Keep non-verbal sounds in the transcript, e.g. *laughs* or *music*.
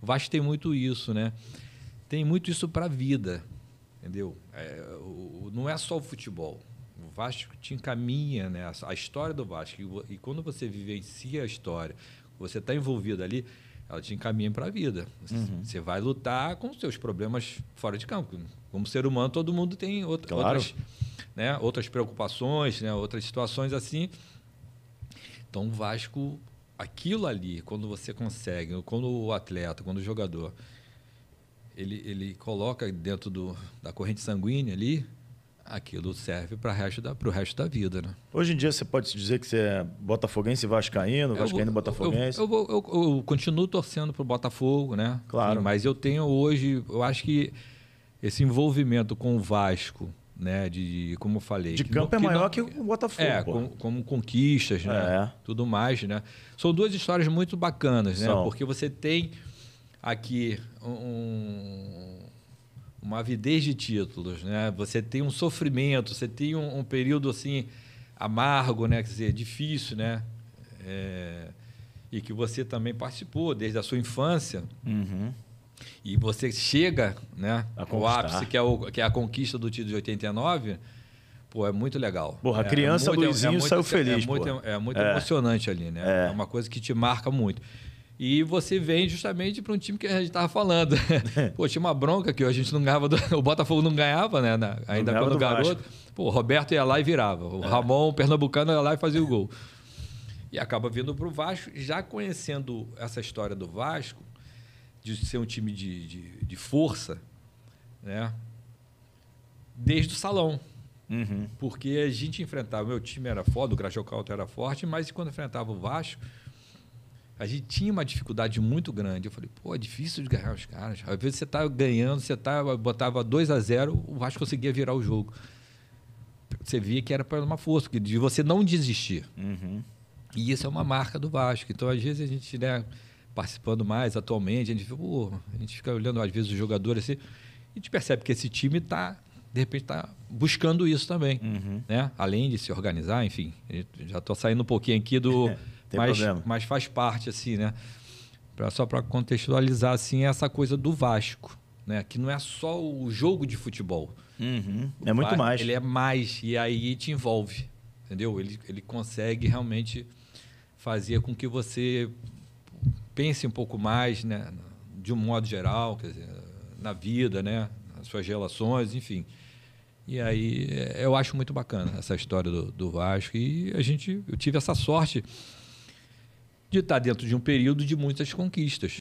O Vasco tem muito isso, né? Tem muito isso para a vida, entendeu? É, o, não é só o futebol. O Vasco te encaminha, né? A, a história do Vasco. E, e, quando você vivencia a história, você está envolvido ali, ela te encaminha para a vida. Você, uhum. você vai lutar com seus problemas fora de campo. Como ser humano, todo mundo tem outra, claro. outras, né? outras preocupações, né? outras situações assim. Então o Vasco aquilo ali, quando você consegue, quando o atleta, quando o jogador, ele, ele coloca dentro do, da corrente sanguínea ali, aquilo serve para o resto, da, resto da vida, né? Hoje em dia você pode dizer que você é botafoguense e vascaíno, vascaíno e botafoguense? Eu, eu, eu, eu, continuo torcendo para o Botafogo, né? Claro. Sim, mas eu tenho hoje, eu acho que esse envolvimento com o Vasco né? De, como eu falei. De campo não, é maior que, não, que o Botafogo. É, com, como conquistas, né? É. Tudo mais, né? São duas histórias muito bacanas, né, São. né? Porque você tem aqui um, uma avidez de títulos, né? Você tem um sofrimento, você tem um, um período assim amargo, né? Quer dizer, difícil, né? É, e que você também participou desde a sua infância. Uhum e você chega né, ao ápice, que é, o, que é a conquista do título de 89, pô, é muito legal. Porra, a é, é criança é, é muito, Luizinho é muito, saiu feliz. É muito, é muito, é emocionante ali, né? É. uma coisa que te marca muito. E você vem justamente para um time que a gente estava falando. *laughs* pô, tinha uma bronca que a gente não ganhava, do... *laughs* o Botafogo não ganhava, né? Na... ainda não quando garoto. Vasco. Pô, o Roberto ia lá e virava. O Ramon, o pernambucano, ia lá e fazia o gol. E acaba vindo para o Vasco, já conhecendo essa história do Vasco, de ser um time de, de, de força, né? Desde o salão. Uhum. Porque a gente enfrentava, o meu time era foda, o Graciocaut era forte, mas quando enfrentava o Vasco, a gente tinha uma dificuldade muito grande. Eu falei, pô, é difícil de ganhar os caras. Às vezes você tá ganhando, você tá, botava 2 a 0 o Vasco conseguia virar o jogo. Você via que era para uma força, de você não desistir. Uhum. E isso é uma marca do Vasco. Então, às vezes, a gente, né, participando mais atualmente. A gente, pô, a gente fica olhando às vezes os jogadores assim, e a gente percebe que esse time está, de repente, está buscando isso também. Uhum. Né? Além de se organizar, enfim. Já estou saindo um pouquinho aqui do. *laughs* mas, problema. mas faz parte, assim, né? Pra, só para contextualizar, assim, é essa coisa do Vasco. Né? Que não é só o jogo de futebol. Uhum. É muito Vasco, mais. Ele é mais. E aí te envolve. Entendeu? Ele, ele consegue realmente fazer com que você pense um pouco mais, né, de um modo geral, quer dizer, na vida, né, nas suas relações, enfim. E aí é, eu acho muito bacana essa história do, do Vasco e a gente, eu tive essa sorte de estar dentro de um período de muitas conquistas.